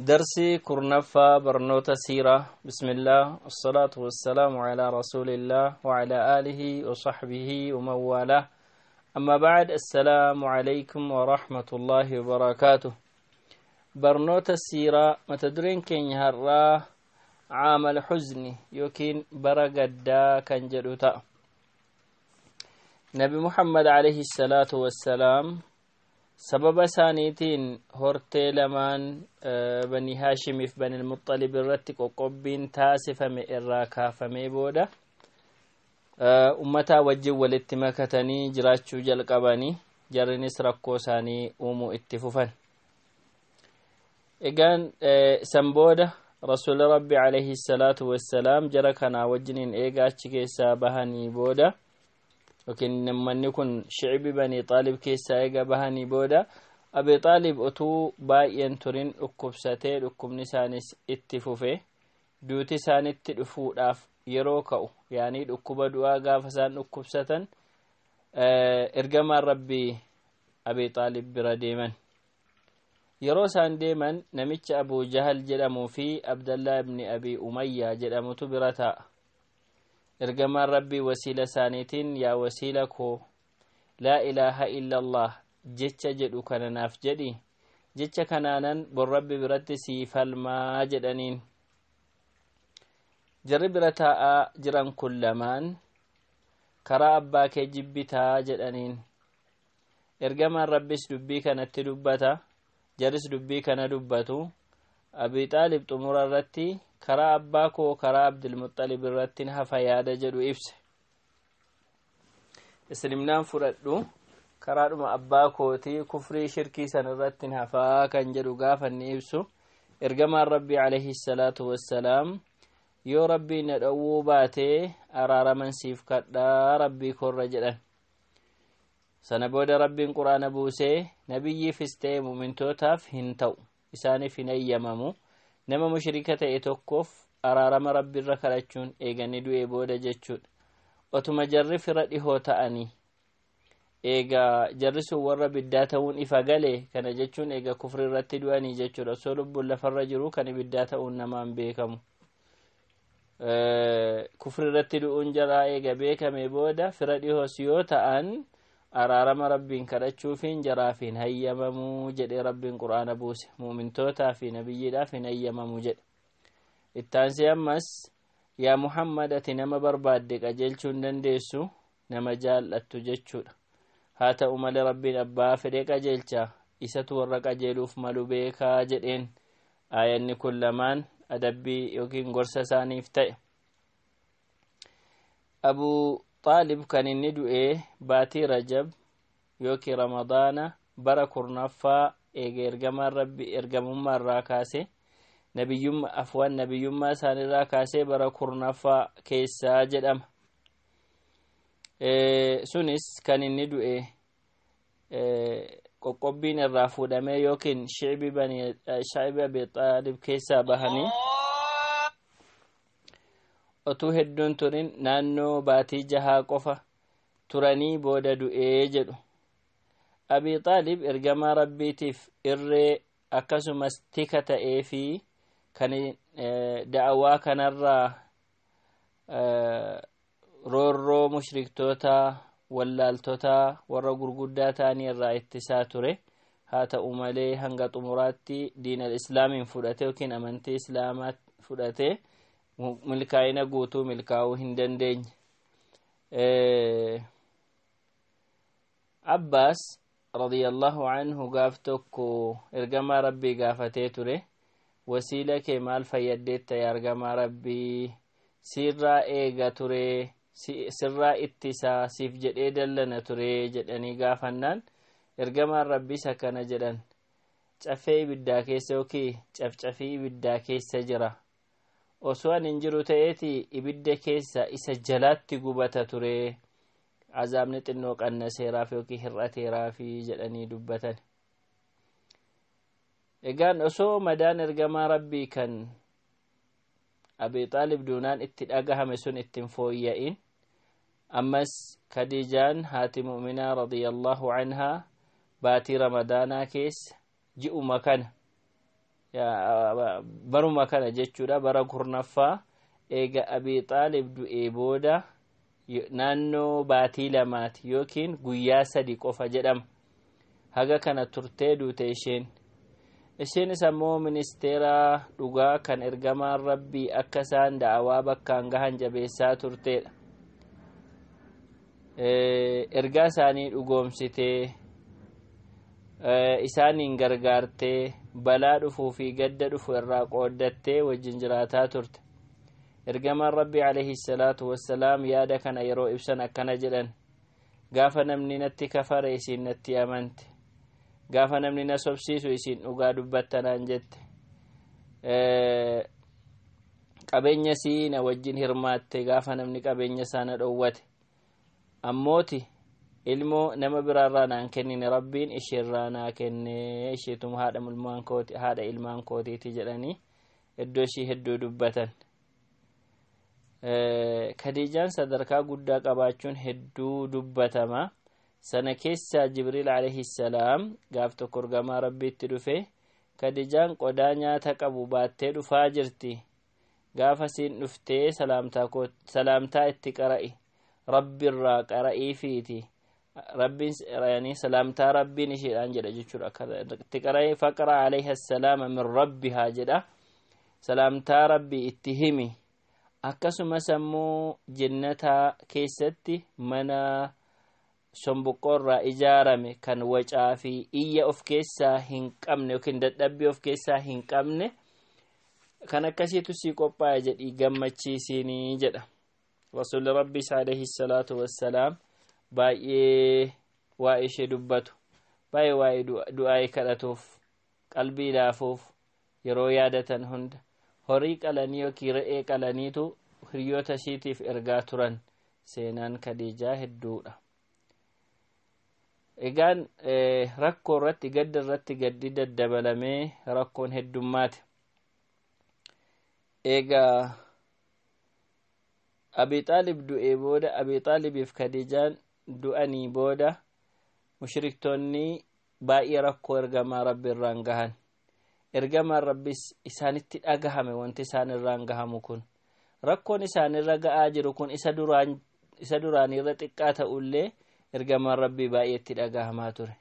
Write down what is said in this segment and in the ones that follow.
درسي كرنفا برنوتا سيرة بسم الله والصلاة والسلام على رسول الله وعلى آله وصحبه ومن والاه أما بعد السلام عليكم ورحمة الله وبركاته برنوتا سيرة متدرين كين يهرى عام الحزن يوكين برقدا كان جلوتا نبي محمد عليه الصلاة والسلام sababa isaaniitiin hortee lamaan eh, bani haashimiif bani muxalib irratti qoqqobbiin taasifame irraa kaafamee booda eh, ummataa wajjin walitti makatanii jiraachuu jalqabanii jarinis rakkoo isaanii uumuu itti fufan egaan eh, san booda rasuuli rabbi alayhiisalaatu wasalaam jara kanaa wajjiin eegaa achi keessaa bahanii booda yookiin nammanni kun shicbi banii xaalib keessaa eega bahanii booda abi xaalib utuu baay'een turin dhukkubsatee dhukkubni isaanis itti fufe duuti isaanitti dhufuudhaaf yeroo ka'u yaanii dhukkuba du'aa gaafa isaan dhukkubsatan ergamaan rabbii abi xaalib bira deeman yeroo isaan deeman namicha abu jahal jedhamuu fi abdallaa ibni abii umayyaa jedhamutu bira taa'a ergamaan rabbii wasiila isaaniitiin yaa wasiila koo laa ilaaha illa jecha jedhu kananaaf jedhi jecha kanaanan bor rabbi biratti sii falmaa jedhaniin jarri bira taa'aa jiran kun lamaan karaa abbaa kee jibbitaa jedhaniin ergamaan rabbis dubbii kanatti dubbata jaris dubbii kana dubbatu abii xaalib xumura irratti karaa abbaa koo karaa abdilmuxalib irrattin hafa yaada jedhu ibse islimnaan fudhadhu karaadhuma abbaa kootii kufrii shirkii san irrattin hafaa kan jedhu gaafanni ibsu ergamaan rabbii alayhi salaatu wassalaam yoo rabbii na baate baatee araaraman siif kadhaa rabbii korra jedhan sana booda rabbiin quraana buusee nabiyyiifis ta'e mumintootaaf hin ta'u isaaniif hin ayyamamu. nama mushrika ta'e tokkoof araarama rabbiirra kadhachuun eeganii du'ee booda jechuudha otuma jarri fira dhihoo ta'anii eegaa jarri sun warra biddaa ta'uun ifa galee kana jechuun ega kufri irratti du'anii jechuudha osoo lubbuun lafarra jiru kan biddaa ta'uun namaan beekamu kufri irratti du'uun jaraa eega beekame booda fira dhihoos yoo ta'an araarama rabbiin kadhachuufiin hin hayyamamuu jedhe rabbiin quraana buuse muumintootaa fi hin hayyamamuu jedhe ittaansii ammas yaa muhammad ati nama barbaadde qajeelchuu hin dandeessu nama jaallattu jechuudha haa ta'u malee rabbiin abbaa fedhee qajeelcha isatu warra qajeeluuf malu beekaa jedheen aayanni kun lamaan adabbii yookiin gorsa isaaniif ta'e xaalib kan inni du'ee baatii rajab yookiin ramadaana bara kurnaffaa eega ergamaan rabbi ergamummaa irra kaase nabiyyummaa afwan nabiyyummaa irra kaase bara kurnaffaa keessaa jedhama e, sunis kan inni du'e e, qoqqobbiin irraa fuudhamee yookiin shicbi bani xaalib keessaa bahanii oh! otuu hedduun turin naannoo baatii jahaa qofa turanii booda du'ee jedhu abii xaalib ergamaa rabbiitiif irree akkasumas tika ta'ee fi kan e, da'awaa kanarraa e, roorroo mushriktoota wallaaltota warra gurguddaa ta'anii irraa ittisaa ture haa ta'u malee hanga xumuraatti diin al-islaamiin fudhate yookiin amantii islaamaa fudhate milkaa'ina guutuu milkaa'uu hin dandeenye eh, abbaas radiyallahu anhu gaaf tokko ergamaa rabbii gaafatee ture wasiila kee maal fayyaddeetta argamaa ergamaa rabbii sirraa eega ture sirraa ittisaa siif jedhee dallana ture jedhanii gaafannaan ergamaan rabbisa kana jedhan cafee ibiddaa keessa yookiin cafcafii ibiddaa keessa jira osoan hin jiru ta'eeti ibidda keessa isa jalaatti gubata ture azaabni xinnoo qannaseeraaf hir'ateeraafi jedhanii dubbatan egaan osoo madaan ergamaa rabbii kan abii xaalib duunaan itti dhagahame sun ittiin fooyya'in ammas khadijaan haati mu'minaa radiyallahu anhaa baatii ramadaanaa keessa ji'uma kana baruma kana jechuudha bara kurnaffaa eega abii xaalib du'ee booda naannoo baatii lamaati yookiin guyyaa sadi qofa jedhama haga kana turtee duute isheen isheenis ammoo ministeera dhugaa kan ergamaan rabbii akka isaan da'awaa bakkaan gahan jabeessaa turtedha. E, ergaa isaanii dhugoomsitee e, isaaniin gargaartee balaa dhufuu fi gadda dhufu irraa qooddattee wajjin jiraataa turte ergamaan rabbi alayhi salaatu yaada kana yeroo ibsan akkana jedhan gaafa namni natti kafare isiin natti amante gaafa namni na sobsiisu isiin dhugaa dubbattanaan jette qabeenya siina wajjin hirmaatte gaafa namni qabeenya isaa na dhoowwate ammooti ilmoo nama biraarraa naan kennine rabbiin isheerraa naa kenne isheetuma haadha ilmaan kooti haadha ilmaan kootiiti jedhanii iddoo ishii hedduu dubbatan kadijaan sadarkaa guddaa qabaachuun hedduu dubbatama sana keessa jibriil alayhi salaam gaaf tokko ergamaa rabbiitti dhufe kadijaan qodaa nyaata qabu baattee dhufaa jirti gaafa siin dhuftee salaamtaa itti qara'i rabbiirraa qara'ii fiiti rabbiin salaamtaa rabbiin ishiidhaan jedha jechuudha itti qara'ee faqra alayha salaama min rabbihaa jedha salaamtaa rabbii itti himi akkasumas ammoo jennataa keessatti mana somboqqoo irraa ijaarame kan wacaa fi iyya of keessaa hin qabne dadhabbii of keessaa hin qabne kan akkasiitu si qophaa'e jedhi gammachiisinii jedha rasuulli rabbiis alayhi salaatu wassalaam baay'ee waa'ee ishee dubbatu baay'ee waa'ee du'aa'ee kadhatuuf qalbii laafuuf yeroo yaadatan hunda horii qalanii yookiin re'ee qalaniitu hiriyoota ishiitiif ergaa turan seenaan kadiijaa hedduudha. Egaan eh, rakkoo irratti gadda irratti gaddi daddabalamee rakkoon heddummaate. eegaa Abii Xaalib du'ee booda Abii Xaalibiif Kadiijaan du'anii booda mushriktoonni baay'ee rakkoo ergamaa rabbi irraan gahan ergamaan rabbis isaanitti dhagahame wanti isaan irraan gahamu kun rakkoon irra ga'aa jiru kun isa duraanirra xiqqaa ta'ullee ergamaan Rabbi baay'eetti dhagahamaa ture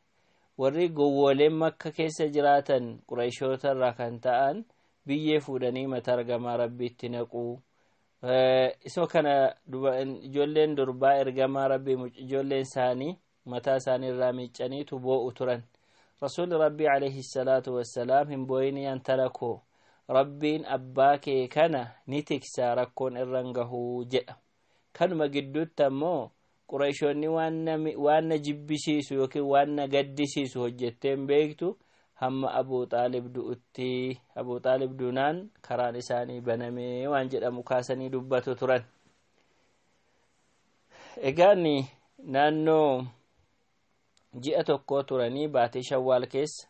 warri gowwooleen makka keessa jiraatan qureeshoota irraa kan ta'an biyyee fuudhanii mata ergamaa rabbiitti naquu Eh, isoo kana ijoolleen durbaa ergamaa rabbii ijoolleen isaanii mataa isaanii irraa miccaniitu boo'u turan rasuulli rabbii alayhi salaatu wasalaam hin booyiniyaan koo rabbiin abbaa kee kana ni tiksaa rakkoon irraan gahuu jedha kanuma gidduutti ammoo qureeshoonni waan na jibbisiisu yookiin waan na gaddisiisu hojjetteen beektu hamma abuu xaalib du'utti abuu duunaan karaan isaanii banamee waan jedhamu kaasanii dubbatu turan egaanni naannoo ji'a tokko turanii baatii shawwaal keessa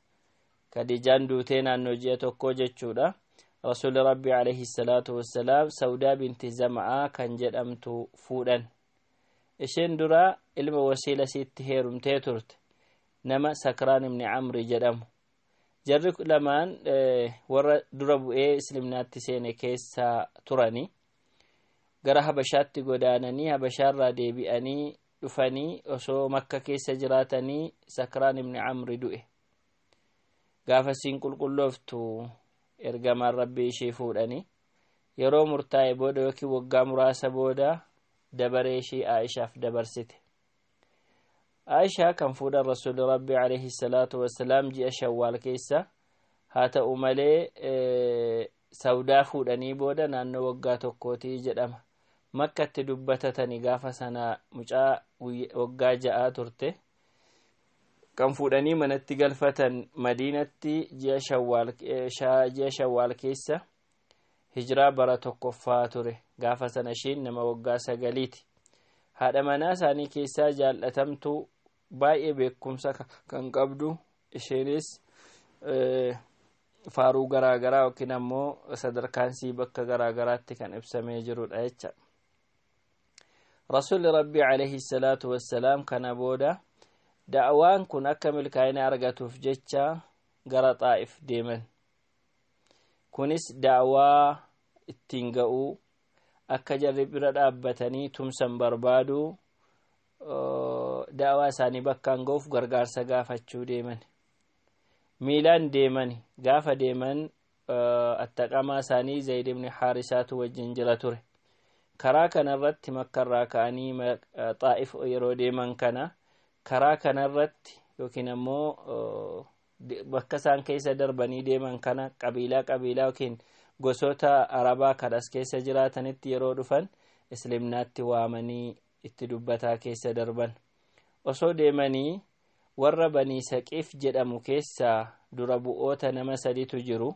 kadijaan duutee naannoo ji'a tokko jechuudha rasuulli rabbii alayhi wassalaam saudaa binti zama'aa kan jedhamtu fuudhan isheen duraa ilma wasiila siitti heerumtee turte nama sakraan ibni camri jedhamu jarri lamaan eh, warra dura bu'ee islimnaatti seene keessa turanii gara habashaatti godaananii habashaarraa deebi'anii dhufanii osoo makka keessa jiraatanii sakraan ibni camri du'e gaafasiin qulqullooftu ergamaan rabbii ishii fuudhanii yeroo murtaa'e booda yookiin waggaa muraasa booda dabaree ishii Aishaaf dabarsite Aishaa kan fuudha rasuulli rabbii alayhi salaatu wasalaam ji'a shawwaal keessa haa ta'u malee e, sawdaa fuudhanii booda naannoo waggaa tokkootii jedhama makkatti dubbatatani gaafa sanaa mucaa waggaa ja'aa turte kan fuudhanii manatti galfatan madiinatti ji'a shawwaal e, keessa hijiraa bara tokkoffaa ture gaafa sana ishiin nama waggaa sagaliiti haadha manaa isaanii keessa jaalatamtu. baay'ee beekumsa kan qabdu isheenis faaruu garaagaraa yookiin ammoo sadarkaansii bakka garaagaraatti kan ibsamee jirudha jecha rasuulli rabbii alayhi salaatu wassalaam kana booda da'awaan kun akka milkaa'ina argatuuf jecha gara xaa'if deeman kunis da'awaa ittiin ga'uu akka jarri bira dhaabbatanii tumsan barbaadu. da'awaa isaanii bakkaan ga'uuf gargaarsa gaafachuu deeman miilaan deeman gaafa deeman attaqamaa isaanii zayd ibn haarisaatu wajjin jira ture karaa kanarratti makkarraa ka'anii xaa'if yeroo deeman kana karaa kanarratti yookiin ammoo bakka isaan keessa darbanii deeman kana qabiilaa qabiilaa yookiin gosoota arabaa as keessa jiraatanitti yeroo dhufan islimnaatti waamanii itti dubbataa keessa darban osoo deemanii warra banii saqiif jedhamu keessa dura bu'oota nama saditu jiru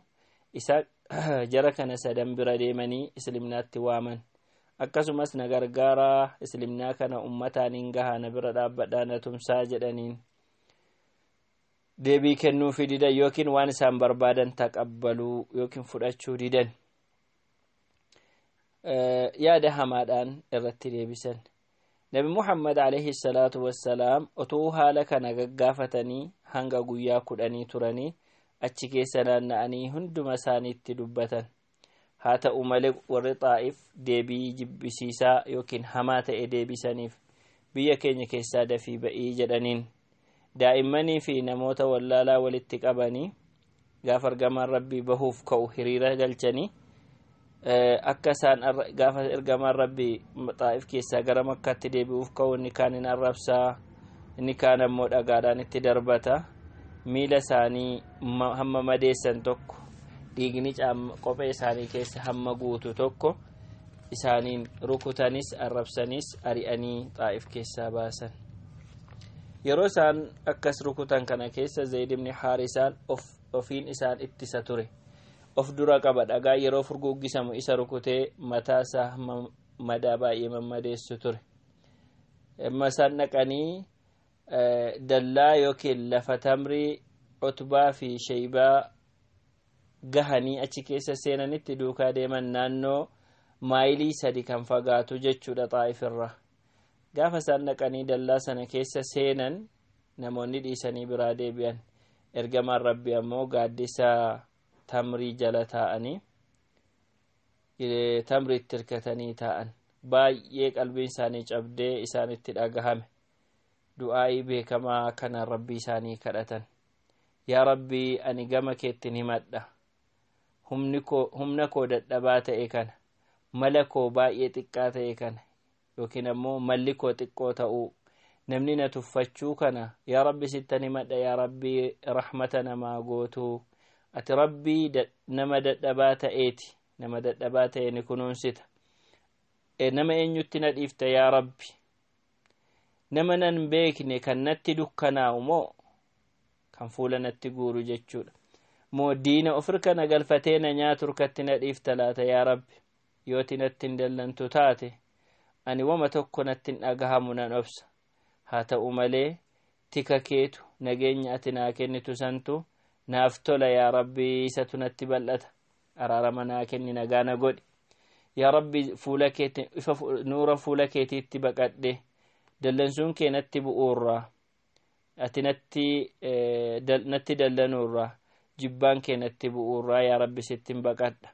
isa jara kana sadan bira deemanii islimnaatti waaman akkasumas na gargaara islimnaa kana ummataan hin na bira dhaabbadhaa na tumsaa jedhaniin deebii fi didan yookiin waan isaan barbaadan taqabbaluu yookiin fudhachuu didan yaada hamaadhaan irratti deebisan nabi muhammad alayhi salaatu wassalaam otuu haala kana gaggaafatanii hanga guyyaa kudhanii turanii achi keessa naanna'anii hunduma isaaniitti dubbatan haa ta'u malee warri xaa'iif deebii jibbisiisaa yookiin hamaa ta'e deebisaniif biyya keenya keessaa dafii ba'ii jedhaniin daa'immanii fi namoota wallaalaa walitti qabanii gaaf argamaan rabbii bahuuf ka'u hiriira galchanii Eh, akka isaan gaafa ergamaan rabbi xaa'if keessaa gara makkaatti deebi'uuf ka'u inni kaan hin arrabsaa inni kaan ammoo dhagaadhaan itti darbata miila isaanii hamma madeessan tokko dhiigni qophee isaanii keessa hamma guutu tokko isaaniin rukutanis arrabsanis ari'anii xaa'if keessaa baasan yeroo isaan akkas rukutan kana keessa zayd ibni haarisaan ofiin isaan ittisa ture of dura qaba dhagaa yeroo furguuggisamu isa rukutee mataasaa madaa baay'ee mammadeessu ture amma isaan dhaqanii e, dallaa yookiin lafa tamrii utbaa fi sheeybaa gahanii achi keessa seenanitti duukaa deeman naannoo maayilii sadi kan fagaatu jechuudha xaa'ifirra gaafa isaan dhaqanii dallaa sana keessa seenan namoonni dhiisanii biraa deebi'an ergamaan rabbi ammoo gaaddisaa tamrii jala taa'anii tamrii itti hirkatanii taa'an baay'ee qalbiin isaanii cabdee itti dhagahame du'aa'ii beekamaa kana rabbii isaanii kadhatan yaa rabbii ani gama keettiin himadha humna koo dadhabaa ta'e kana mala koo baay'ee xiqqaa ta'e kana yookiin ammoo malli koo xiqqoo ta'uu namni na tuffachuu kana yaa rabbi sittan himadha yaa rabbii rahmata namaa gootuu ati rabbii nama dadhabaa ta'eeti nama dadhabaa ta'e ni kunuunsita e nama eenyutti na dhiifta yaa rabbi nama nan beekne kan natti dukkanaa'u moo kan fuula natti guuru jechuudha moo diina ofirka na galfatee na nyaatu irkatti na dhiifta laata yaa rabbi yooti natti hin taate ani wama tokko natti hin dhagahamu nan obsa haa ta'u malee tika keetu nageenya ati naa kennitu santu naaf tola yaa Rabbi isatu natti bal'ata araarama naa kenni nagaa na godhi yaa rabbi fuula keetti ifa nuura fuula keetiitti baqadhe dallansuun kee natti bu'uurraa ati natti eh, natti jibbaan kee natti bu'uurraa yaa rabbi sittin baqadha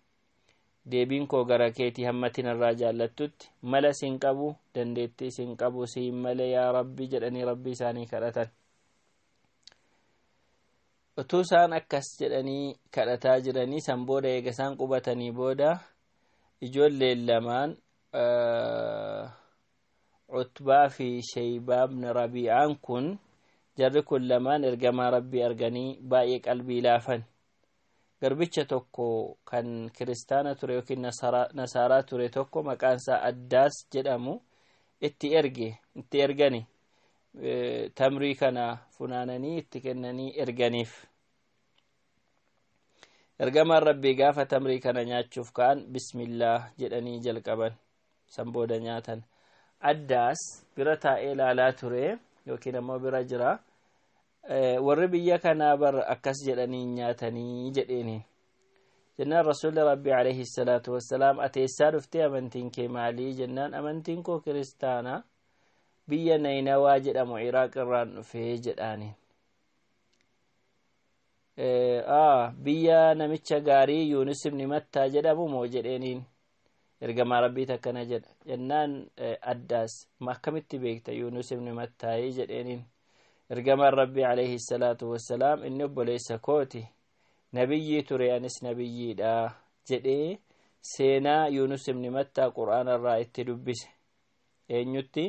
deebiin koo gara keetii hammatin irraa jaallattutti mala siin qabu dandeettii siin qabu siin male yaa rabbi jedhanii rabbi isaanii kadhatan utuu isaan akkas jedhanii kadhataa jiranii san booda eegasaan isaan qubatanii booda ijoolleen lamaan utbaa fi sheeybaa ibn kun jarri kun lamaan ergamaa rabbii arganii baay'ee qalbii laafan garbicha tokko kan kiristaana ture yookiin nasaaraa ture tokko maqaansaa addaas jedhamu itti erge itti tamrii kana funaananii itti kennanii erganiif ergamaan rabbii gaafa tamrii kana nyaachuuf ka'an bismillaah jedhanii jalqaban san booda nyaatan addaas bira taa'ee ilaalaa ture yookiin ammoo bira jira e, warri biyya kanaa bar akkas jedhanii nyaatanii jedheeni jennaan rasuulli rabbii alayhi salaatu wassalaam ateessaa dhuftee amantiin kee maalii jennaan amantiin koo kiristaana biyya nainawaa jedhamu iraaq irraan dhufee jedhaaniin Eh, ah, biyya namicha gaarii yuunus ibni mattaa jedhamu moo jedheeniin ergamaa rabbiit akkana jedha jennaan eh, addaas ma akkamitti beekta yuunis ibni Mattaa jedheeniin ergaman rabbii alayhi salaatu wassalaam inni obboleessa kooti nabiyyi ture anis nabiyyiidha jedhee seenaa yuunus ibni mattaa irraa itti dubbise eenyutti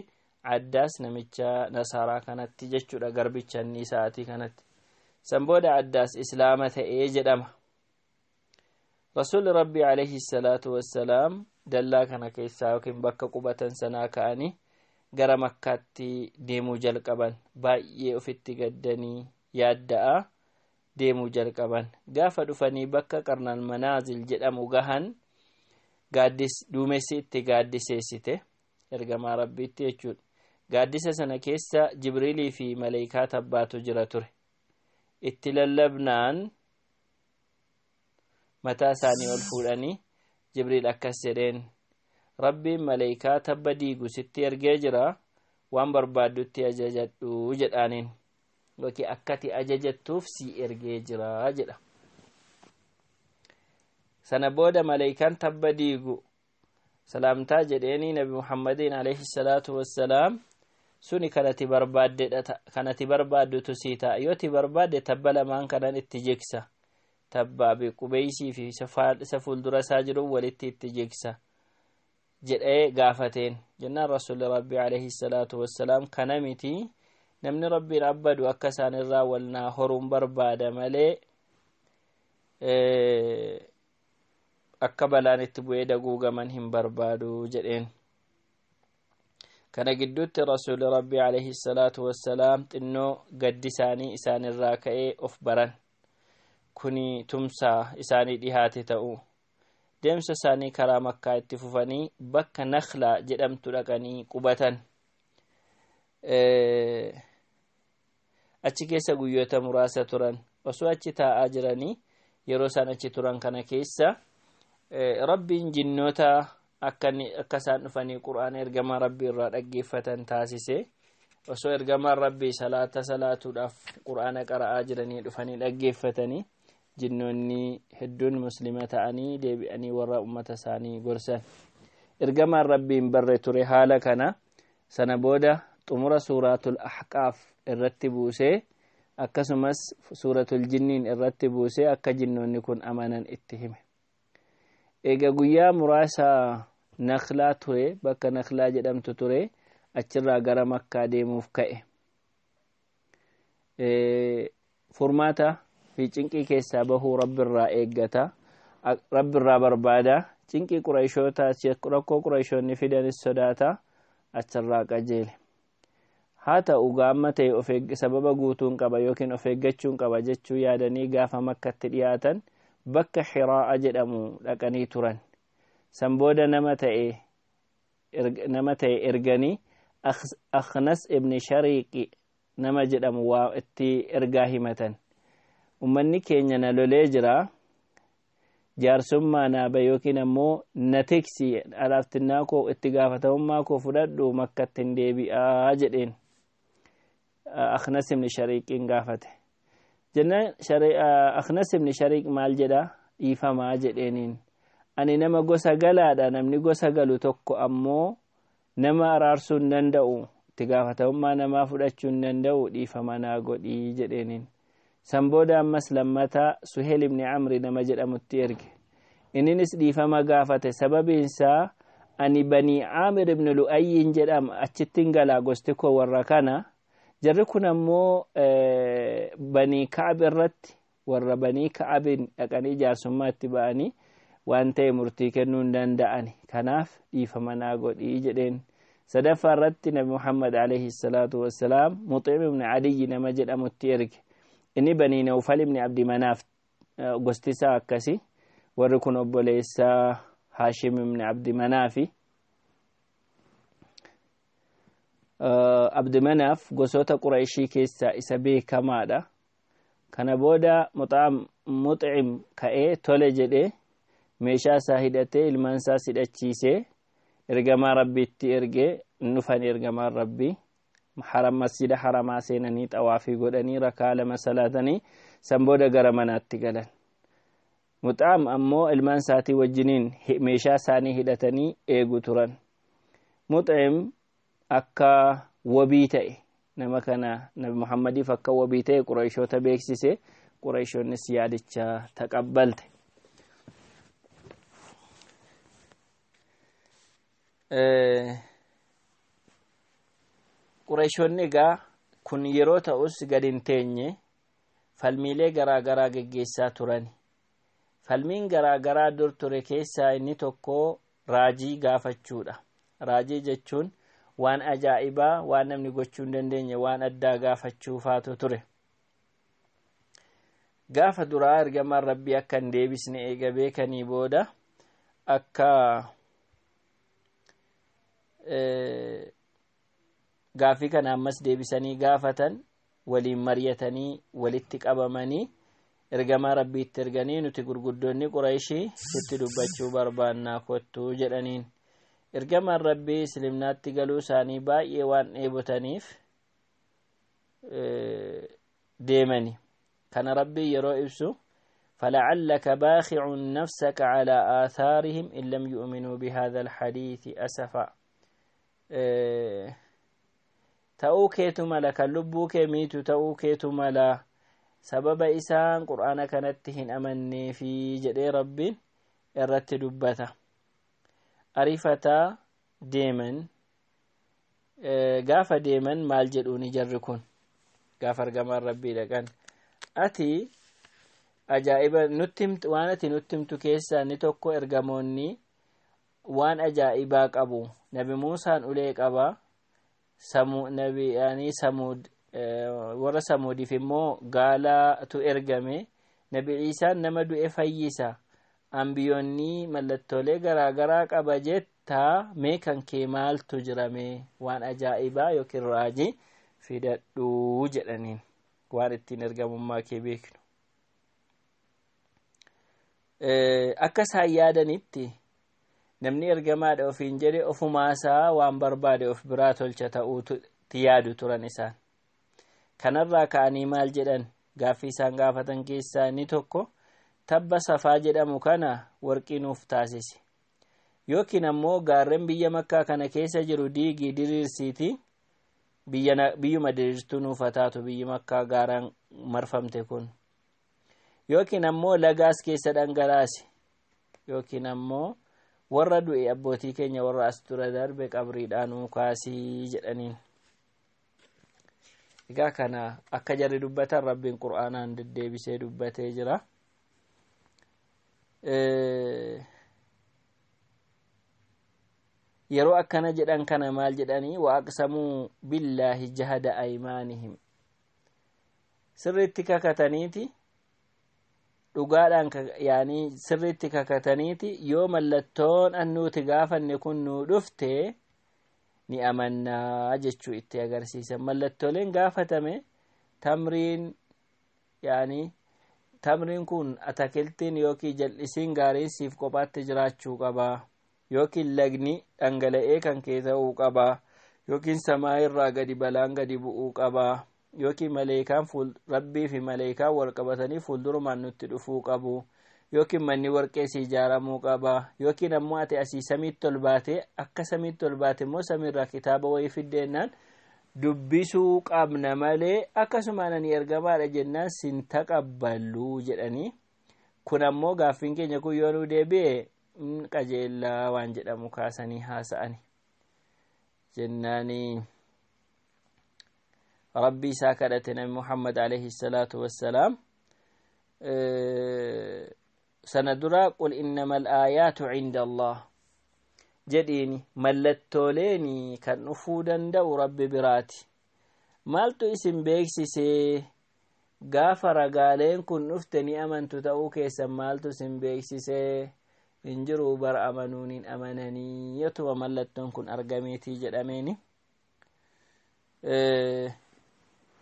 addaas namicha nasaaraa kanatti jechuudha garbicha inni isaatii kanatti san booda addaas islaama ta'ee jedhama rasuulli rabbii alayhi salaatu dallaa kana keessaa yookiin bakka qubatan sanaa ka'anii gara makkaatti deemuu jalqaban baay'ee ofitti gaddanii yaadda'a deemuu jalqaban gaafa dhufanii bakka qarnaan manaazil jedhamu gahan duumessi itti gaaddiseessite ergamaa rabbiitti jechuudha gaaddisa sana keessa jibriilii fi maleekaa tabbaatu jira ture itti lallabnaan mataa isaanii ol fuudhanii jibriil akkas jedheen rabbiin maleeykaa tabba diigu sitti ergee jira waan barbaaddutti ajajadhu jedhaaniin yookiin akkati ajajattuuf si ergee jira jedha sana booda maleeykaan tabba diigu salaamtaa jedheeni nabi muhammadiin alayhi salaatu wassalaam suni kanati barbaadde kanati barbaaddutu sii ta'a yooti barbaadde tabba lamaan kanan itti jigsa tabba fi qubeeysii fi isa fuuldura isaa jiru walitti itti jigsa jedhee gaafateen jennaan rasuulli rabbii alayhi salaatu wassalaam kana miti namni rabbiin abbadu akka isaan irraa walnaa horuun barbaada malee akka balaan itti bu'ee daguugaman hin barbaadu jedheen kana gidduutti rasuuli rabbii alayhi salaatu wassalaam xinnoo isaan isaanirraa ka'ee of baran kuni tumsaa isaanii dhihaate ta'u deemsa isaanii karaa makkaa itti fufanii bakka naklaa jedhamtu dhaqanii qubatan achi keessa guyyoota muraasa turan osoo achi taa'aa jiranii yeroo isaan achi turan kana keessa rabbiin jinnoota akka isaan dhufanii quraana ergamaa rabbii irraa dhaggeeffatan taasise osoo ergamaan rabbii salaata salaatuudhaaf quraana qara'aa jiranii dhufanii dhaggeeffatanii jinnoonni hedduun muslima ta'anii deebi'anii warra ummata isaanii gorsan ergamaan rabbiin barre ture haala kana sana booda xumura suuraatul ahqaaf irratti buuse akkasumas suuratul jinniin irratti buuse akka jinnoonni kun amanan itti hime eega guyyaa muraasa naklaa ture bakka nakhlaa jedhamtu ture achirraa gara makkaa deemuuf ka'e. furmaata fi cinqii keessaa bahuu rabbirraa eeggata irraa barbaada cinqii quraashootaa rakkoo quraashoonni fidanis sodaata achirraa qajeele haa ta'u gaamma ta'e sababa guutuun qaba yookiin of eeggachuun qaba jechuu yaadanii gaafa makkatti dhiyaatan bakka hiraa jedhamu dhaqanii turan. san booda nama ta'e erganii akhnas ibni shariiqi nama jedhamu waa itti ergaa himatan ummanni keenya na lolee jira jaarsummaa naaba yookiin ammoo na tiksi alaaftinnaa koo itti gaafatamummaa koo fudhadhu makka ittiin deebi'aa jedheen akhnas ibni shariiqiin gaafate ibni shariiq maal jedha iifamaa jedheeniin ani nama gosa galaadha namni gosa galu tokko ammoo nama araarsuu hin danda'u itti gaafatamummaa namaa fudhachuu hin danda'u dhiifa manaa godhii jedheeniin san booda lammataa suheel ibni amri nama jedhamutti erge inninis dhiifama gaafate sababiinsaa ani banii caamir ibni lu'ayyiin jedham achittin galaa gosti koo warra kana jarri kun ammoo eh, banii ka'ab irratti warra banii ka'abin dhaqanii jaarsummaa itti ba'anii waan ta'e murtii kennuu hin danda'ani kanaaf dhiifa manaa godhii jedheen sadafa irratti nabi muhammad alayhi salaatu wassalaam muxiim ibni adiyyi nama jedhamutti erge inni banii nawfal ibni abdi manaaf eh, gostisaa akkasi warri kun obbolessa hashim ibni abdi manaafi eh, manaaf gosoota ishii keessaa isa beekamaadha kana booda muxaam muxcim ka'ee tole jedhee meeshaa isaa hidhatee ilmaan isaas hidhachiisee ergamaa rabbiitti ergee nufan ergamaan rabbii haram masjida haramaa seenanii xawaafii godhanii rakaa lama salaatanii san booda gara manaatti galan muxaam ammoo ilmaan isaatii wajjiniin meeshaa isaanii hidhatanii eegu turan muxaim akka wabii ta'e nama kanaa nabi muhammadiif akka wabii ta'e qurayshoota beeksise yaadichaa ta taqabbalte Qureeshoonni egaa kun yeroo ta'us gad hin teenye falmiilee garaa garaa geggeessaa turan. Falmiin garaa garaa dur ture keessaa inni tokko raajii gaafachuudha. Raajii jechuun waan ajaa'ibaa waan namni gochuu hin dandeenye waan addaa gaafachuu faatu ture. Gaafa duraa ergamaan rabbii akka hin deebisne eega beekanii booda akka. gaafii kana ammas deebisanii gaafatan waliin maryatanii walitti qabamanii ergamaa rabbiitti erganii nuti gurguddoonni quraashii sutti dubbachuu barbaannaa kottuu jedhaniin ergamaan rabbii islimnaatti galuu isaanii baay'ee waan dheebotaniif deemani kana rabbii yeroo ibsu فلعلك باخع نفسك على آثارهم إن لم يؤمنوا بهذا الحديث asafa. Eh, ta'uu keetu mala kan lubbuu kee miitu ta'uu keetu mala sababa isaan qur'aana kanatti hin amannee fi jedhee rabbiin irratti dubbata arifataa deeman eh, gaafa deeman maal jedhuuni jarri kun gaafa argamaan rabbii dhaqan ati ajaa'iba waan ati nuttimtu keessaa tokko ergamoonni waan ajaa'ibaa qabu nabi muusaan ulee qaba eh, warra samuudiif immoo gaalaatu ergame nabi ciisaan nama du'e fayyisa ambiyoonni mallattoolee garaagaraa qaba jettaa mee kan kee maaltu jirame waan ajaa'ibaa yookiin raajii fidadhuu jedhaniin waan ittiin ergamummaa kee beeknu eh, akka isaan yaadanitti namni ergamaadha ofiin jedhe ofumaasaa waan barbaade of biraa tolcha ta'uutti yaadu turan isaan kanarraa ka'anii maal jedhan gaaffii isaan gaafatan keessaa inni tokko tabba safaa jedhamu kana warqii nuuf taasisi yookiin ammoo gaarreen biyya makkaa kana keessa jiru diigii diriirsiiti biyyuma diriirtuu nuuf hataatu biyyi makkaa gaaraan marfamte kun yookiin ammoo lagaas keessa dhangalaasi yookiin ammoo warra du'e abbootii keenya warra as dura darbe qabriidhaanuu kaasii jedhaniin egaa kana akka jarri dubbatan rabbiin qur'aanaan deddeebisee dubbatee jira yeroo akkana jedhan kana maal jedhanii waaqsamuu billaahi jahada aymaanihim sirritti kakataniiti dhugaadhaan yaanii sirriitti kakataniiti yoo mallattoon annuuti gaafanne kun nu dhufte ni amannaa jechuu itti agarsiisan mallattooleen gaafatame tamriin yaanii tamriin kun atakiltiin yookiin jal'isiin gaariin siif kophaatti jiraachuu qabaa yookiin lagni dhangala'ee kan kee ta'uu qabaa yookiin samaa irraa gadi balaan gadi bu'uu qabaa yookiin maleekaan rabbii fi maleekaan wal qabatanii fuuldurumaan nutti dhufuu qabu yookiin manni warqee si ijaaramuu qaba yookiin ammoo ati asii samiitti ol baate akka samiitti ol baate immoo samiirraa kitaaba wayii fiddeennaan dubbisuu qabna malee akkasumaan ani ergamaadha jennaan sin taqabbaluu jedhanii kun ammoo gaaffiin keenya kun yoo nuu deebi'e qajeellaa waan jedhamu kaasanii haasa'ani jennaanii. Rabbi isaa kadhate nabi muhammad alayhi salaatu wassalaam sana duraa qul innama alaayaatu cinda allah jedhini mallattooleeni kan dhufuu danda'u rabbi biraati maaltu isin beeksisee gaafa ragaaleen kun dhufte ni amantu ta'uu keessan maaltu isin beeksisee hin jiru bar amanuun hin amananii yotuma mallattoon kun argameetii jedhameeni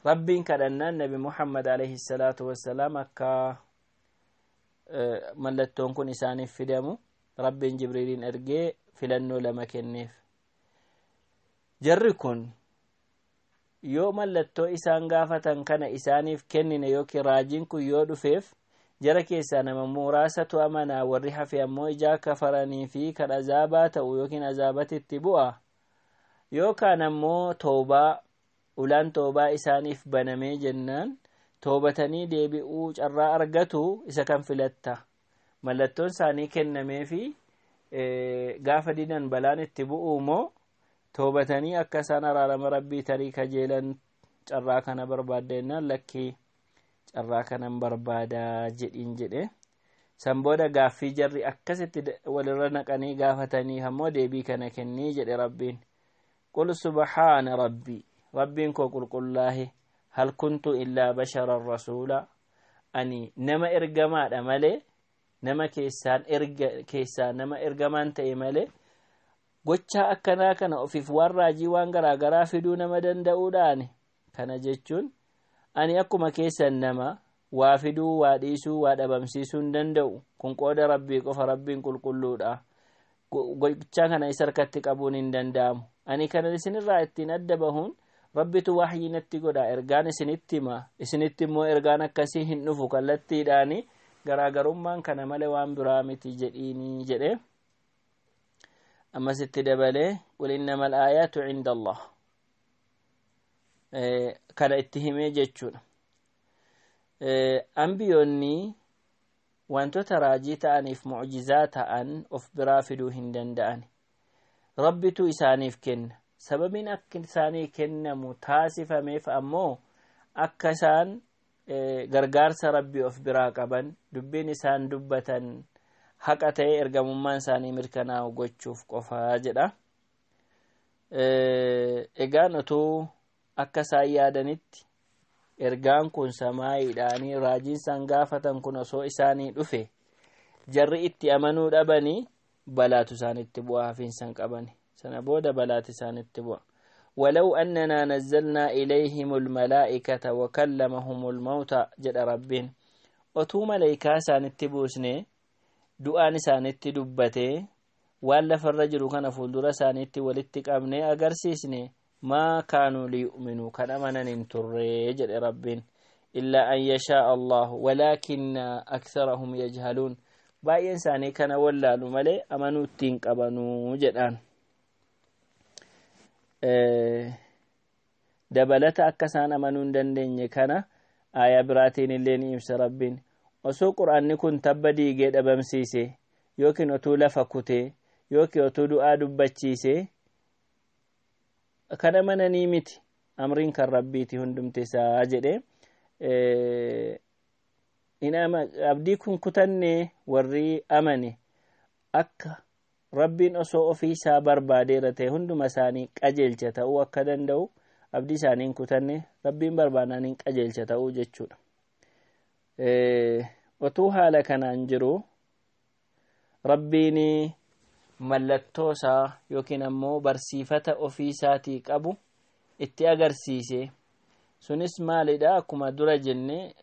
rabbiin kadhannaan nabi muhammad alayhi wassalaam akka e, mallattoon kun isaaniif fidamu rabbiin jibriiliin ergee filannoo lama kenneef jarri kun yoo mallattoo isaan gaafatan kana isaaniif kennine yookiin raajiin kun yoo dhufeef jara keessaa nama muraasatu amanaa warri hafe ammoo ijaa kafaranii fi kan azaabaa ta'u yookiin azaabatitti bu'a yookaan ammoo toobaa ulaan toobaa isaaniif banamee jennaan toobatanii deebi'uu carraa argatu isa kan filatta mallattoon isaanii kennamee fi gaafa didan balaan itti bu'u moo toobatanii akka isaan araarama rabbii tarii kajeelan carraa kana barbaadda jennaan lakkii carraa kanan barbaadaa jedhiin jedhe san booda gaaffii jarri akkasitti walirra naqanii gaafatanii ammoo deebii kana kennii jedhe rabbiin qul subhaana rabbii rabbiin koo qulqullaahe hal kuntu illaa basharan rasuula ani nama ergamaadha malee nama keessaan keessaa nama ergamaan ta'e malee gochaa akkanaa kana ofiif waan raajii waan garaa garaa fiduu nama danda'uudhaan kana jechuun ani akkuma keessan nama waa fiduu waa dhiisuu waa dhabamsiisuu hin danda'u kun qooda rabbii qofa rabbiin qulqulluudha gochaa kana isa harkatti qabuun hin danda'amu ani kana isinirraa ittiin adda bahuun rabbitu wahyinatti natti godha ergaan isinitti hima isinitti immoo ergaan akkasii hin dhufu kallattiidhaani garaagarummaan kana male waan biraa miti jedhiinii jedhe ammas itti dabalee qul innama alaayaatu cinda eh, kana itti himee jechuudha eh, ambiyoonni wantoota raajii ta'aniif mucjizaa ta'an of biraa fiduu hin danda'an rabbitu isaaniif kenna sababiin akka isaanii kennamu taasifameef ammoo akka isaan e, gargaarsa rabbii of biraa qaban dubbiin isaan dubbatan haqa ta'e ergamummaan isaanii mirkanaa'u gochuuf qofaa jedha e, egaan utuu akka isaan yaadanitti ergaan kun samaayiidhaanii raajiin isaan gaafatan kun osoo isaanii dhufe jarri itti amanuu dhabanii balaatu isaanitti bu'aa hafiinsan qabani Sana booda balaati isaanitti bu'a.Walaahu ananaa nazzalna ilaihimu malaa ikatawa kan lama humulmaa'uuta jedhe rabbiin.Otuu Malaikaa isaanitti buusnee du'aan isaanitti dubbate waan lafarra jiru kana fuuldura isaanitti walitti qabne agarsiisne maa kaanolii uminu Kan amananii turree jedhe rabbiin illaa ayyeshaa Allah walaakina akisarahuu mi'a jahaluun.baay'een isaanii kana wallaalu malee amanuu ittiin jedhaan. Eh, dabalata akka isaan amanuu hin dandeenye kana ayaa biraatiin illee ni ibsa rabbiin osoo quraanni kun tabba diigee dhabamsiise yookiin otuu lafa kutee yookiin otuu du'aa dubbachiisee kan amananii miti amriin kan rabbiiti hundumte isaa jedhee eh, abdii kun kutannee warri amane akka rabbiin osoo ofii isaa barbaadeera hunduma isaanii qajeelcha ta'uu akka danda'u abdii isaanii kutanne rabbiin barbaadaniin qajeelcha ta'uu jechuudha. Otuu haala kanaan jiru rabbiin mallattoo yookiin ammoo barsiifata ofii isaatii qabu itti agarsiise sunis maalidha akkuma dura jenne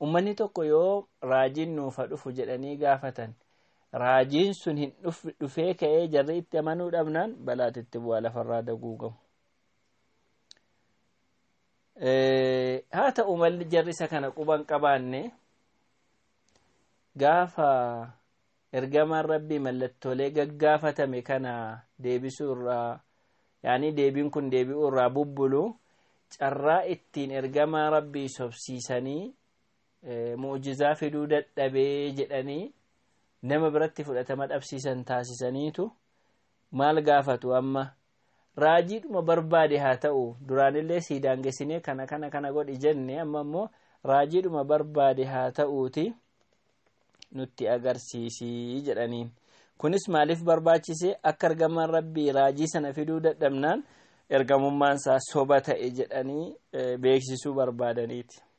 ummanni tokko yoo raajiin nuufa dhufu jedhanii gaafatan. raajiin sun hin dhufee ka'ee jarri itti amanuu dhabnaan balaatitti bu'aa lafarraa daguugamu. haa ta'u malli jarri isa kana quban qabaanne gaafa ergamaan rabbii mallattoolee gaggaafatame kana deebisuu irraa yaani deebiin kun deebi'uu irraa bubbulu carraa ittiin ergamaa rabbii sobsiisanii mu'jizaa fiduu dadhabee jedhanii nama biratti fudhatama dhabsiisan taasisaniitu maal gaafatu amma raajiidhuma barbaade haa ta'u duraanillee sii daangessinee kana kana kana godhi jenne amma immoo raajiidhuma barbaade haa ta'uuti nutti agarsiisii jedhaniin kunis maaliif barbaachise akka argaman rabbii raajii sana fiduu dadhabnaan ergamummaan isaa soba ta'e jedhanii eh, beeksisuu barbaadaniiti.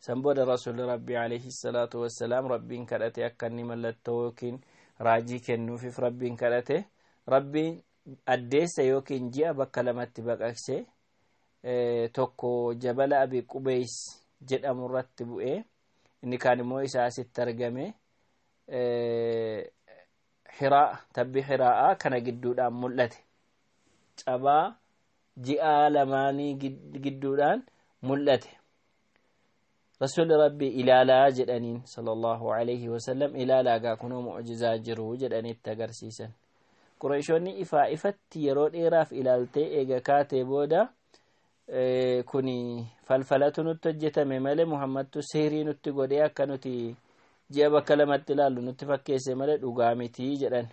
san booda rasuulli rabbii alayhi salaatu wassalaam rabbiin kadhate akka inni mallattoo yookiin raajii kennuufiif rabbiin kadhate rabbiin addeessa yookiin ji'a bakka lamatti baqaqse e, tokko jabala abii qubeys jedhamu irratti bu'ee inni kaan immoo isaa asitti argame e, hiraa tabbi hiraa'a kana gidduudhaan mul'ate cabaa ji'a lamaanii gidduudhaan mul'ate rasuulli rabbi ilaalaa jedhaniin sallallahu alaihi wasallam ilaalaa gaa kunoo mu'jizaa jiru jedhanitti agarsiisan qureeshoonni ifaa ifatti yeroo dheeraaf ilaaltee eega kaatee booda e, kun falfalatu nutti hojjetame malee muhammadtu seerii nutti godhee akka nuti ji'a bakka lamatti ilaallu nutti fakkeesse malee dhugaa mitii jedhan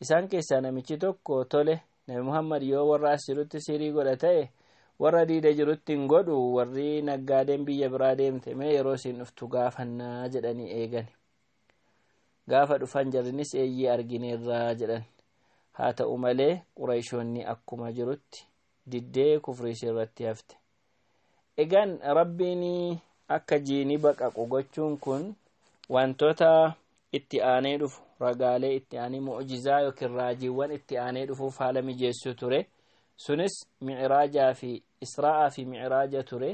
isaan keessaa namichi tokko tole nabi muhammad yoo warra as jirutti seerii godha ta'e warra diida jirutti hin godhu warri naggaadeen biyya biraa deemte mee yeroo isin dhuftu gaafannaa jedhanii eegan gaafa dhufan jarrinis eeyyii argineerraa jedhan haa malee qurayshoonni akkuma jirutti diddee kufriisi irratti hafte egan rabbiin akka jiini baqaqu gochuun kun wantoota itti aanee dhufu ragaalee itti aanee mu'ujizaa yookiin raajiiwwan itti aanee dhufuuf haala mijeessuu ture. sunis miciraajaa fi israa'aa fi miciraaja ture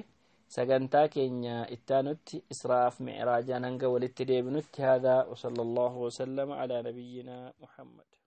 sagantaa keenya ittaanutti israa'aa fi miciraajaan hanga walitti deebinutti haadaa wasala allahu wasalama alaa nabiyyinaa muhammad